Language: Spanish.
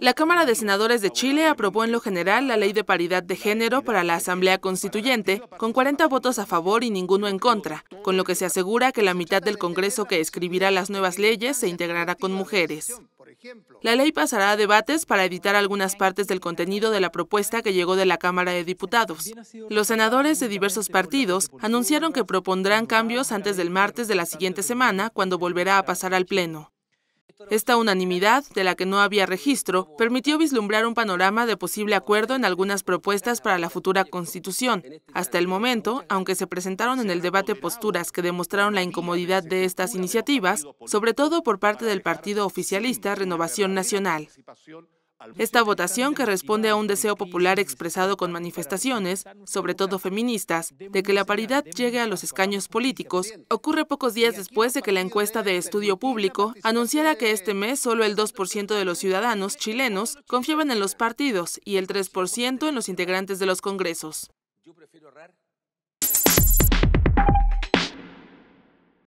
La Cámara de Senadores de Chile aprobó en lo general la ley de paridad de género para la Asamblea Constituyente, con 40 votos a favor y ninguno en contra, con lo que se asegura que la mitad del Congreso que escribirá las nuevas leyes se integrará con mujeres. La ley pasará a debates para editar algunas partes del contenido de la propuesta que llegó de la Cámara de Diputados. Los senadores de diversos partidos anunciaron que propondrán cambios antes del martes de la siguiente semana, cuando volverá a pasar al Pleno. Esta unanimidad, de la que no había registro, permitió vislumbrar un panorama de posible acuerdo en algunas propuestas para la futura Constitución. Hasta el momento, aunque se presentaron en el debate posturas que demostraron la incomodidad de estas iniciativas, sobre todo por parte del partido oficialista Renovación Nacional. Esta votación, que responde a un deseo popular expresado con manifestaciones, sobre todo feministas, de que la paridad llegue a los escaños políticos, ocurre pocos días después de que la ¿eh? encuesta de estudio público anunciara que este mes solo el 2% de los ciudadanos chilenos confiaban en los partidos y el 3% en los integrantes de los congresos.